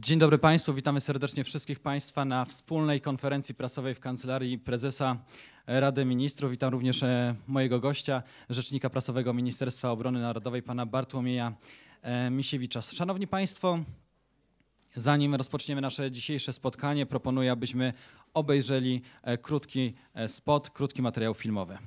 Dzień dobry Państwu, witamy serdecznie wszystkich Państwa na wspólnej konferencji prasowej w Kancelarii Prezesa Rady Ministrów. Witam również e, mojego gościa, rzecznika prasowego Ministerstwa Obrony Narodowej, pana Bartłomieja e, Misiewicza. Szanowni Państwo, zanim rozpoczniemy nasze dzisiejsze spotkanie, proponuję, abyśmy obejrzeli e, krótki spot, krótki materiał filmowy.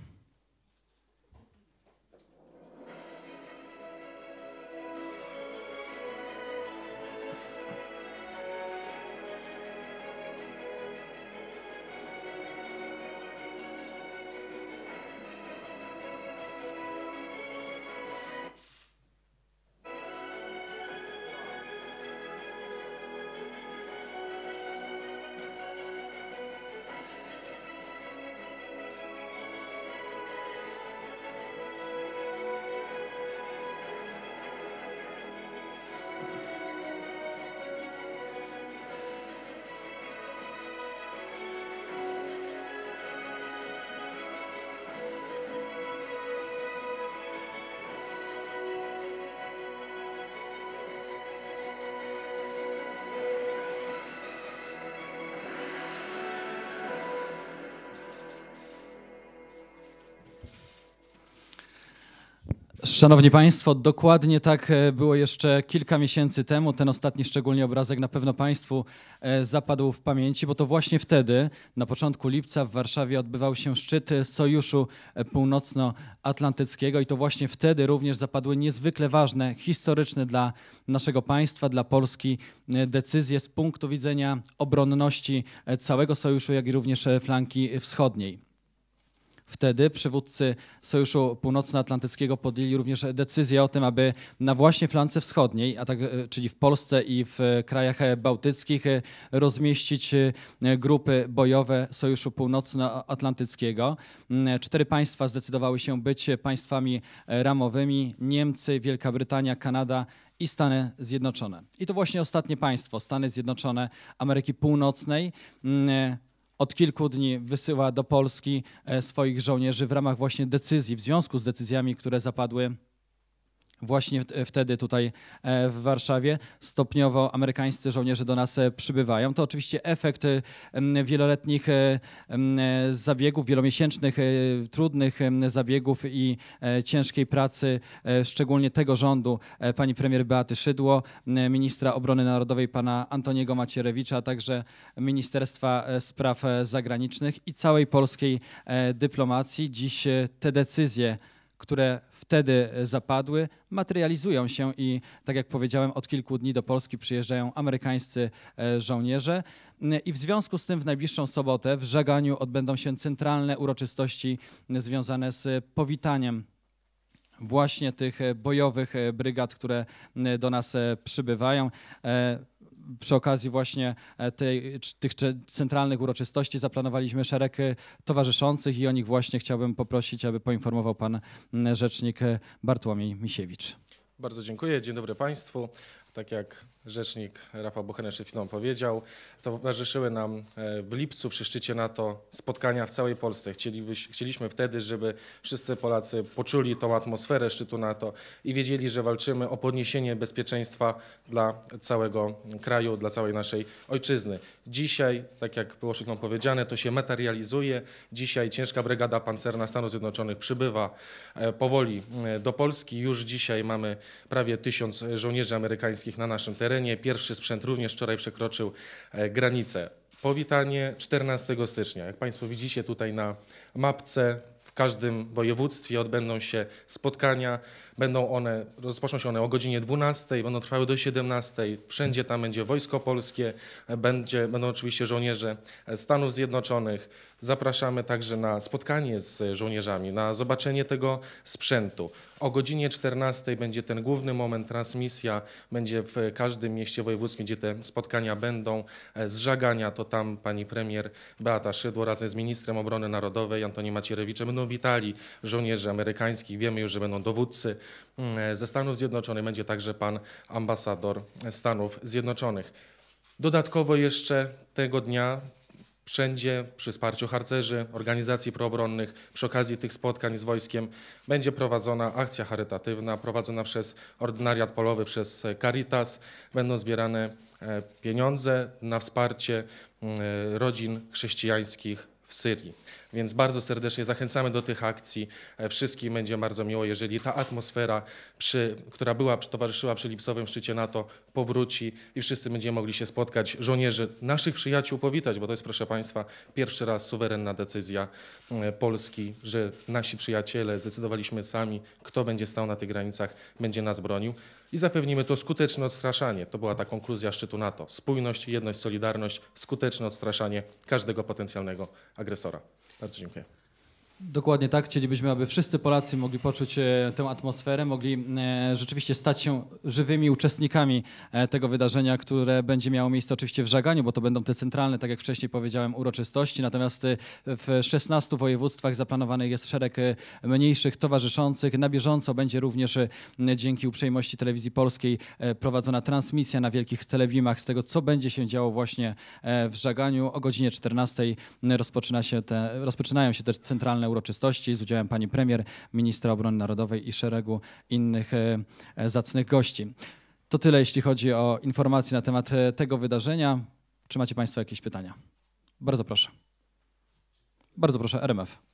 Szanowni Państwo, dokładnie tak e, było jeszcze kilka miesięcy temu. Ten ostatni szczególnie obrazek na pewno Państwu e, zapadł w pamięci, bo to właśnie wtedy, na początku lipca w Warszawie odbywał się szczyt Sojuszu Północnoatlantyckiego i to właśnie wtedy również zapadły niezwykle ważne, historyczne dla naszego państwa, dla Polski e, decyzje z punktu widzenia obronności całego sojuszu, jak i również flanki wschodniej. Wtedy przywódcy Sojuszu Północnoatlantyckiego podjęli również decyzję o tym, aby na właśnie flance wschodniej, a tak, e, czyli w Polsce i w e, krajach e, bałtyckich, rozmieścić grupy bojowe Sojuszu Północnoatlantyckiego. Mm, cztery państwa zdecydowały się być państwami ramowymi: Niemcy, Wielka Brytania, Kanada i Stany Zjednoczone. I to właśnie ostatnie państwo, Stany Zjednoczone Ameryki Północnej mm, od kilku dni wysyła do Polski e, swoich żołnierzy w ramach właśnie decyzji, w związku z decyzjami, które zapadły właśnie e, wtedy tutaj e, w Warszawie stopniowo amerykańscy żołnierze do nas e, przybywają. To oczywiście efekt wieloletnich zabiegów, wielomiesięcznych, trudnych zabiegów i ciężkiej pracy, szczególnie tego rządu, pani premier Beaty Szydło, ministra obrony narodowej pana Antoniego Macierewicza, a także Ministerstwa Spraw Zagranicznych i całej polskiej dyplomacji. Dziś te decyzje, które wtedy zapadły, materializują się i, tak jak powiedziałem, od kilku dni do Polski przyjeżdżają amerykańscy e, żołnierze. E, I w związku z tym w najbliższą sobotę w Żaganiu odbędą się centralne uroczystości związane z powitaniem właśnie tych bojowych e, brygad, które do nas przybywają przy okazji właśnie e, tej, tych centralnych uroczystości zaplanowaliśmy szereg e, towarzyszących i o nich właśnie chciałbym poprosić, aby poinformował pan rzecznik e, Bartłomiej Misiewicz. Bardzo dziękuję. Dzień dobry Państwu tak jak rzecznik Rafał Bochenek przed chwilą powiedział, towarzyszyły nam e, w lipcu przy szczycie NATO spotkania w całej Polsce. Chcielibyś, chcieliśmy wtedy, żeby wszyscy Polacy poczuli tą atmosferę szczytu NATO i wiedzieli, że walczymy o podniesienie bezpieczeństwa dla całego kraju, dla całej naszej ojczyzny. Dzisiaj, tak jak było przed chwilą powiedziane, to się materializuje. Dzisiaj ciężka brygada pancerna Stanów Zjednoczonych przybywa e, powoli e, do Polski. Już dzisiaj mamy prawie tysiąc żołnierzy amerykańskich na naszym terenie. Pierwszy sprzęt również wczoraj przekroczył e, granicę. Powitanie 14 stycznia. Jak Państwo widzicie tutaj na mapce, w każdym województwie odbędą się spotkania. Będą one, rozpoczną się one o godzinie 12, będą trwały do 17. Wszędzie tam będzie Wojsko Polskie, e, będzie, będą oczywiście żołnierze e, Stanów Zjednoczonych, Zapraszamy także na spotkanie z żołnierzami, na zobaczenie tego sprzętu. O godzinie 14 będzie ten główny moment, transmisja będzie w każdym mieście wojewódzkim, gdzie te spotkania będą. E, z Żagania to tam pani premier Beata Szydło razem z ministrem obrony narodowej Antoni Macierewiczem będą no, witali żołnierzy amerykańskich. Wiemy już, że będą dowódcy mm, e, ze Stanów Zjednoczonych. Będzie także pan ambasador Stanów Zjednoczonych. Dodatkowo jeszcze tego dnia wszędzie przy wsparciu harcerzy, organizacji proobronnych, przy okazji tych spotkań z wojskiem będzie prowadzona akcja charytatywna prowadzona przez ordynariat polowy, przez Caritas. Będą zbierane e, pieniądze na wsparcie e, rodzin chrześcijańskich w Syrii. Więc bardzo serdecznie zachęcamy do tych akcji. E, wszystkim będzie bardzo miło, jeżeli ta atmosfera, przy, która była, towarzyszyła przy lipcowym szczycie NATO, powróci i wszyscy będziemy mogli się spotkać, żołnierzy, naszych przyjaciół powitać, bo to jest, proszę Państwa, pierwszy raz suwerenna decyzja e, Polski, że nasi przyjaciele zdecydowaliśmy sami, kto będzie stał na tych granicach, będzie nas bronił i zapewnimy to skuteczne odstraszanie. To była ta konkluzja szczytu NATO. Spójność, jedność, solidarność, skuteczne odstraszanie każdego potencjalnego agresora. Bardzo dziękuję. Dokładnie tak. Chcielibyśmy, aby wszyscy Polacy mogli poczuć e, tę atmosferę, mogli e, rzeczywiście stać się żywymi uczestnikami e, tego wydarzenia, które będzie miało miejsce oczywiście w Żaganiu, bo to będą te centralne, tak jak wcześniej powiedziałem, uroczystości. Natomiast w 16 województwach zaplanowany jest szereg mniejszych towarzyszących. Na bieżąco będzie również dzięki uprzejmości Telewizji Polskiej prowadzona transmisja na wielkich telewimach z tego, co będzie się działo właśnie w Żaganiu. O godzinie 14 rozpoczyna się te, rozpoczynają się te centralne uroczystości z udziałem pani premier, ministra obrony narodowej i szeregu innych e, e, zacnych gości. To tyle, jeśli chodzi o informacje na temat e, tego wydarzenia. Czy macie Państwo jakieś pytania? Bardzo proszę. Bardzo proszę, RMF.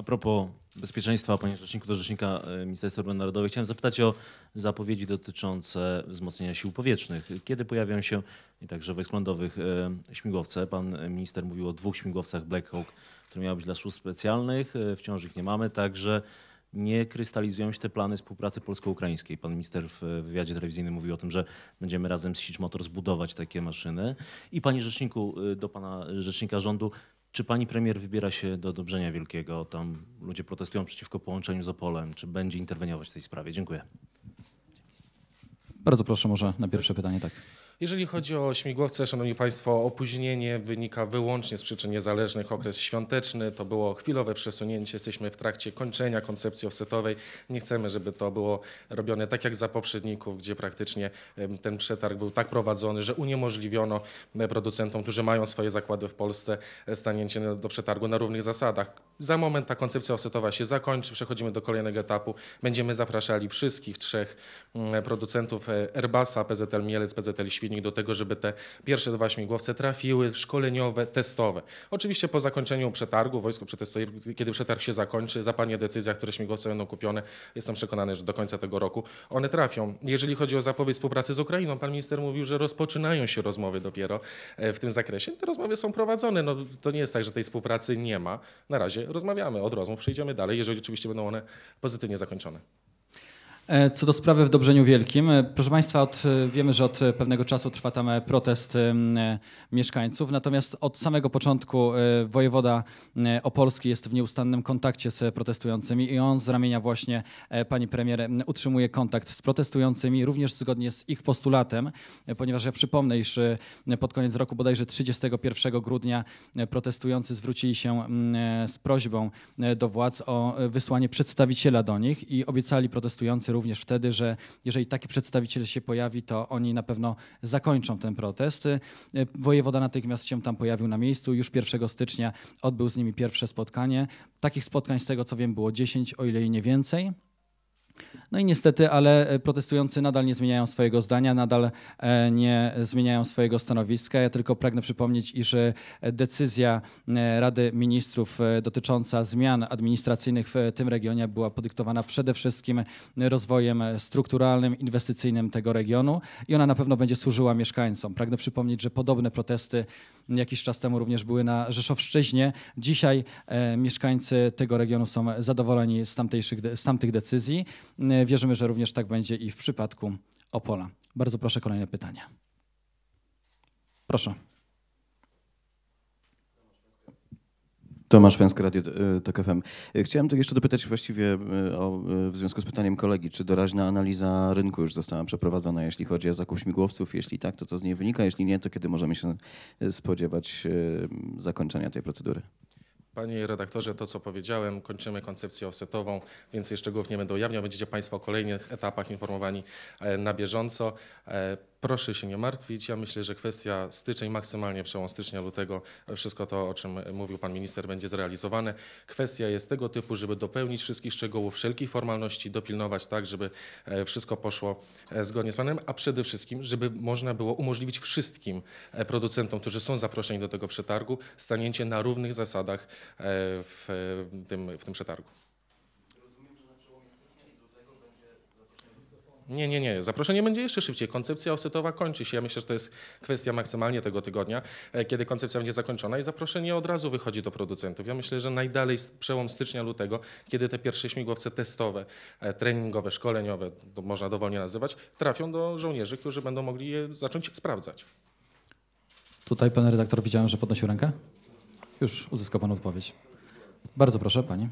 A propos bezpieczeństwa, panie rzeczniku, do rzecznika e, Ministerstwa Obrony Narodowej, chciałem zapytać o zapowiedzi dotyczące wzmocnienia sił powietrznych. Kiedy pojawią się i także wojsk lądowych e, śmigłowce? Pan minister mówił o dwóch śmigłowcach Black Hawk, które miały być dla służb specjalnych. E, Wciąż ich nie mamy, także nie krystalizują się te plany współpracy polsko-ukraińskiej. Pan minister w wywiadzie telewizyjnym mówił o tym, że będziemy razem z Sić Motor zbudować takie maszyny. I panie rzeczniku, do pana rzecznika rządu, czy pani premier wybiera się do Dobrzenia Wielkiego? Tam ludzie protestują przeciwko połączeniu z Opolem. Czy będzie interweniować w tej sprawie? Dziękuję. Bardzo proszę, może na pierwsze pytanie, tak. Jeżeli chodzi o śmigłowce, Szanowni Państwo, opóźnienie wynika wyłącznie z przyczyn niezależnych. Okres świąteczny to było chwilowe przesunięcie. Jesteśmy w trakcie kończenia koncepcji offsetowej. Nie chcemy, żeby to było robione tak jak za poprzedników, gdzie praktycznie ten przetarg był tak prowadzony, że uniemożliwiono producentom, którzy mają swoje zakłady w Polsce, e, stanięcie do przetargu na równych zasadach. Za moment ta koncepcja offsetowa się zakończy, przechodzimy do kolejnego etapu. Będziemy zapraszali wszystkich trzech mm, producentów e, Airbusa, PZL Mielec, PZL Świdnik, do tego, żeby te pierwsze dwa śmigłowce trafiły, szkoleniowe, testowe. Oczywiście po zakończeniu przetargu, wojsko przetestuje, kiedy przetarg się zakończy, zapadnie decyzja, które śmigłowce będą kupione. Jestem przekonany, że do końca tego roku one trafią. Jeżeli chodzi o zapowiedź współpracy z Ukrainą, pan minister mówił, że rozpoczynają się rozmowy dopiero e, w tym zakresie. Te rozmowy są prowadzone. No, to nie jest tak, że tej współpracy nie ma. Na razie rozmawiamy, od rozmów przejdziemy dalej, jeżeli oczywiście będą one pozytywnie zakończone. E, co do sprawy w Dobrzeniu Wielkim, e, proszę Państwa, od, e, wiemy, że od pewnego czasu trwa tam protest mieszkańców, natomiast od samego początku wojewoda opolski jest w nieustannym kontakcie z protestującymi i on z ramienia właśnie pani premier utrzymuje kontakt z protestującymi, również zgodnie z ich postulatem, ponieważ ja przypomnę, iż pod koniec roku, bodajże 31 grudnia, protestujący zwrócili się z prośbą do władz o wysłanie przedstawiciela do nich i obiecali protestujący również, również wtedy, że jeżeli taki przedstawiciel się pojawi, to oni na pewno zakończą ten protest. Y, wojewoda natychmiast się tam pojawił na miejscu. Już 1 stycznia odbył z nimi pierwsze spotkanie. Takich spotkań, z tego co wiem, było 10, o ile i nie więcej. No i niestety, ale e, protestujący nadal nie zmieniają swojego zdania, nadal e, nie zmieniają swojego stanowiska. Ja tylko pragnę przypomnieć, iż e, decyzja Rady Ministrów dotycząca zmian administracyjnych w tym regionie była podyktowana przede wszystkim rozwojem strukturalnym, inwestycyjnym tego regionu i ona na pewno będzie służyła mieszkańcom. Pragnę przypomnieć, że podobne protesty jakiś czas temu również były na Rzeszowszczyźnie. Dzisiaj mieszkańcy tego regionu są zadowoleni z, tamtejszych, z tamtych decyzji. E, wierzymy, że również tak będzie i w przypadku Opola. Bardzo proszę kolejne pytania. Proszę. Tomasz Węsk, Radio e, TOK FM. E, chciałem tylko jeszcze dopytać właściwie o, w związku z pytaniem kolegi, czy doraźna analiza rynku już została przeprowadzona, jeśli chodzi o zakup śmigłowców? Jeśli tak, to co z niej wynika? Jeśli nie, to kiedy możemy się spodziewać zakończenia tej procedury? Panie redaktorze, to co powiedziałem, kończymy koncepcję offsetową, więcej szczegółów nie będę ujawniał. Będziecie Państwo o kolejnych etapach informowani e, na bieżąco. E, Proszę się nie martwić. Ja myślę, że kwestia styczeń, maksymalnie przełom stycznia, lutego, wszystko to, o czym mówił pan minister, będzie zrealizowane. Kwestia jest tego typu, żeby dopełnić wszystkich szczegółów, wszelkich formalności, dopilnować tak, żeby e, wszystko poszło e, zgodnie z planem, a przede wszystkim, żeby można było umożliwić wszystkim e, producentom, którzy są zaproszeni do tego przetargu, stanięcie na równych zasadach w tym, w tym przetargu. Nie, nie, nie. Zaproszenie będzie jeszcze szybciej. Koncepcja offsetowa kończy się. Ja myślę, że to jest kwestia maksymalnie tego tygodnia, e, kiedy koncepcja będzie zakończona i zaproszenie od razu wychodzi do producentów. Ja myślę, że najdalej przełom stycznia, lutego, kiedy te pierwsze śmigłowce testowe, e, treningowe, szkoleniowe, można dowolnie nazywać, trafią do żołnierzy, którzy będą mogli je zacząć sprawdzać. Tutaj pan redaktor widziałem, że podnosił rękę. Już uzyskał pan odpowiedź. Bardzo proszę, panie.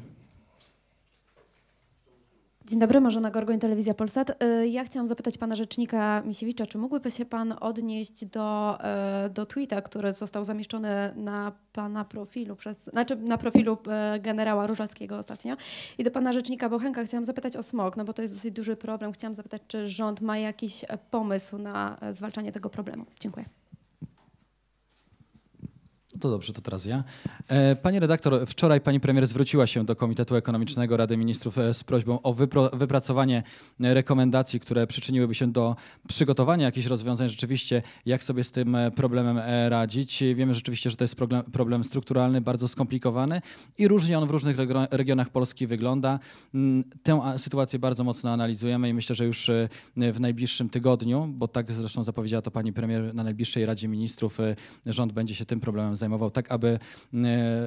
Dzień dobry, Marzena Gorgoń, Telewizja Polsat. Y, ja chciałam zapytać pana rzecznika Misiewicza, czy mógłby się pan odnieść do, y, do tweeta, który został zamieszczony na pana profilu, przez, znaczy na profilu y, generała Różalskiego ostatnio. I do pana rzecznika Bochenka chciałam zapytać o smog, no bo to jest dosyć duży problem. Chciałam zapytać, czy rząd ma jakiś pomysł na zwalczanie tego problemu. Dziękuję. No to dobrze, to teraz ja. E, Panie redaktor, wczoraj pani premier zwróciła się do Komitetu Ekonomicznego Rady Ministrów e, z prośbą o wypracowanie e, rekomendacji, które przyczyniłyby się do przygotowania jakichś rozwiązań rzeczywiście, jak sobie z tym problemem radzić. Wiemy rzeczywiście, że to jest problem, problem strukturalny, bardzo skomplikowany i różnie on w różnych regionach Polski wygląda. Mm, tę sytuację bardzo mocno analizujemy i myślę, że już w najbliższym tygodniu, bo tak zresztą zapowiedziała to pani premier na najbliższej Radzie Ministrów, rząd będzie się tym problemem zajmował zajmował, tak aby e,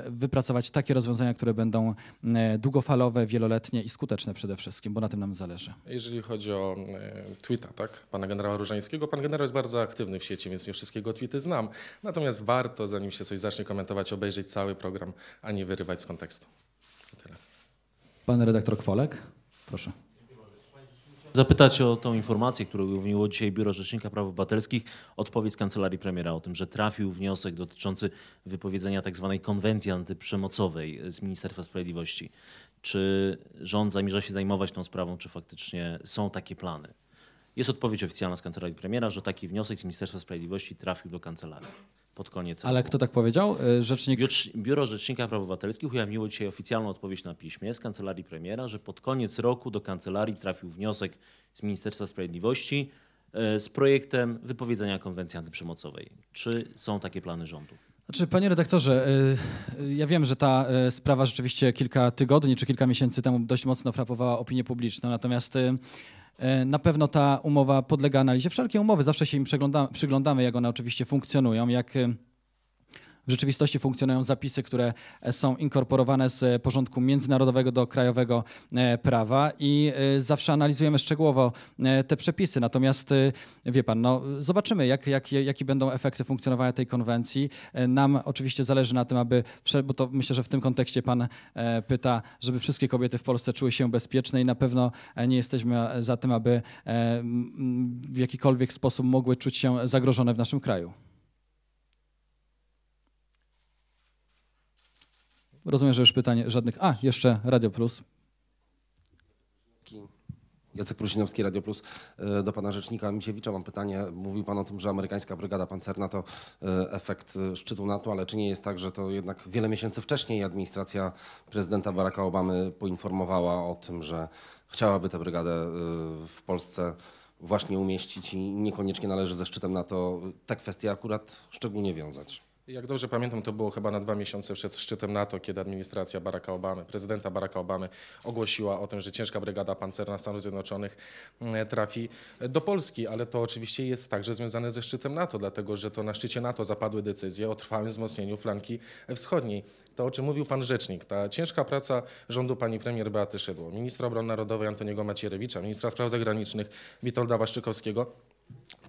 wypracować takie rozwiązania, które będą e, długofalowe, wieloletnie i skuteczne przede wszystkim, bo na tym nam zależy. Jeżeli chodzi o e, tweeta, tak, pana generała Różańskiego, pan generał jest bardzo aktywny w sieci, więc nie wszystkiego tweety znam. Natomiast warto, zanim się coś zacznie komentować, obejrzeć cały program, a nie wyrywać z kontekstu. Pan redaktor Kwolek, proszę zapytać o tą informację, którą ujawniło dzisiaj Biuro Rzecznika Praw Obywatelskich. Odpowiedź Kancelarii Premiera o tym, że trafił wniosek dotyczący wypowiedzenia tzw. Tak konwencji antyprzemocowej z Ministerstwa Sprawiedliwości. Czy rząd zamierza się zajmować tą sprawą, czy faktycznie są takie plany? Jest odpowiedź oficjalna z Kancelarii Premiera, że taki wniosek z Ministerstwa Sprawiedliwości trafił do kancelarii pod koniec. Ale roku. kto tak powiedział? E, rzecznik... Biuro Rzecznika Praw Obywatelskich ujawniło dzisiaj oficjalną odpowiedź na piśmie z kancelarii premiera, że pod koniec roku do kancelarii trafił wniosek z Ministerstwa Sprawiedliwości e, z projektem wypowiedzenia konwencji antyprzemocowej. Czy są takie plany rządu? Znaczy, panie redaktorze, e, ja wiem, że ta sprawa rzeczywiście kilka tygodni czy kilka miesięcy temu dość mocno frapowała opinię publiczną, natomiast E, na pewno ta umowa podlega analizie. Wszelkie umowy zawsze się im przyglądamy, jak one oczywiście funkcjonują, jak e, w rzeczywistości funkcjonują zapisy, które e, są inkorporowane z e, porządku międzynarodowego do krajowego e, prawa i zawsze analizujemy szczegółowo te przepisy. Natomiast wie pan, no, zobaczymy, jak, jak, jakie będą efekty funkcjonowania tej konwencji. Nam oczywiście zależy na tym, aby, bo to myślę, że w tym kontekście pan pyta, żeby wszystkie kobiety w Polsce czuły się bezpieczne i na pewno nie jesteśmy za tym, aby w jakikolwiek sposób mogły czuć się zagrożone w naszym kraju. Rozumiem, że już pytanie żadnych. A, jeszcze Radio Plus. Jacek Prusinowski, Radio Plus. E, do pana rzecznika Misiewicza mam pytanie. Mówił pan o tym, że amerykańska brygada pancerna to e, efekt e, szczytu NATO, ale czy nie jest tak, że to jednak wiele miesięcy wcześniej administracja prezydenta Baracka Obamy poinformowała o tym, że chciałaby tę brygadę w Polsce właśnie umieścić i niekoniecznie należy ze szczytem NATO te kwestie akurat szczególnie wiązać? Jak dobrze pamiętam, to było chyba na dwa miesiące przed szczytem NATO, kiedy administracja Baracka Obamy, prezydenta Baracka Obamy ogłosiła o tym, że ciężka brygada pancerna Stanów Zjednoczonych mm, trafi do Polski, ale to oczywiście jest także związane ze szczytem NATO, dlatego że to na szczycie NATO zapadły decyzje o trwałym wzmocnieniu flanki wschodniej. To, o czym mówił pan rzecznik, ta ciężka praca rządu pani premier Beaty Szydło, ministra obrony narodowej Antoniego Macierewicza, ministra spraw zagranicznych Witolda Waszczykowskiego,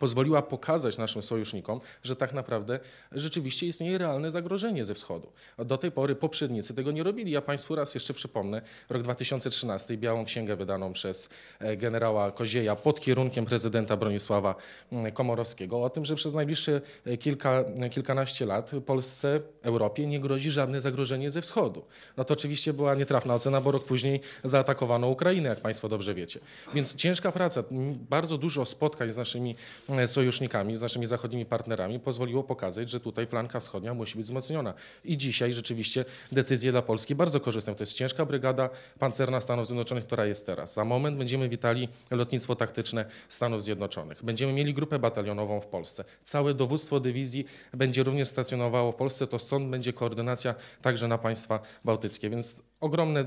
pozwoliła pokazać naszym sojusznikom, że tak naprawdę rzeczywiście istnieje realne zagrożenie ze wschodu. Do tej pory poprzednicy tego nie robili. Ja Państwu raz jeszcze przypomnę, rok 2013, Białą Księgę wydaną przez e, generała Kozieja pod kierunkiem prezydenta Bronisława mm, Komorowskiego o tym, że przez najbliższe e, kilka, e, kilkanaście lat Polsce, Europie nie grozi żadne zagrożenie ze wschodu. No to oczywiście była nietrafna ocena, bo rok później zaatakowano Ukrainę, jak Państwo dobrze wiecie. Więc ciężka praca, bardzo dużo spotkań z naszymi E, sojusznikami, z naszymi zachodnimi partnerami pozwoliło pokazać, że tutaj flanka wschodnia musi być wzmocniona. I dzisiaj rzeczywiście decyzje dla Polski bardzo korzystne. To jest ciężka brygada pancerna Stanów Zjednoczonych, która jest teraz. Za moment będziemy witali lotnictwo taktyczne Stanów Zjednoczonych. Będziemy mieli grupę batalionową w Polsce. Całe dowództwo dywizji będzie również stacjonowało w Polsce, to stąd będzie koordynacja także na państwa bałtyckie. Więc ogromne, e,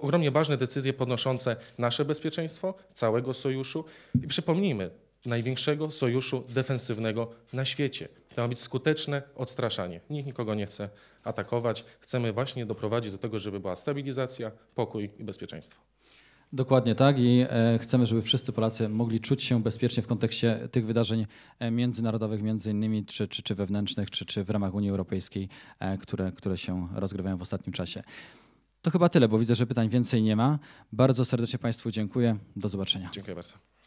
ogromnie ważne decyzje podnoszące nasze bezpieczeństwo, całego sojuszu. I przypomnijmy, największego sojuszu defensywnego na świecie. To ma być skuteczne odstraszanie. Nikt nikogo nie chce atakować. Chcemy właśnie doprowadzić do tego, żeby była stabilizacja, pokój i bezpieczeństwo. Dokładnie tak i e, chcemy, żeby wszyscy Polacy mogli czuć się bezpiecznie w kontekście tych wydarzeń e, międzynarodowych, między innymi czy, czy, czy wewnętrznych, czy, czy w ramach Unii Europejskiej, e, które, które się rozgrywają w ostatnim czasie. To chyba tyle, bo widzę, że pytań więcej nie ma. Bardzo serdecznie Państwu dziękuję. Do zobaczenia. Dziękuję bardzo.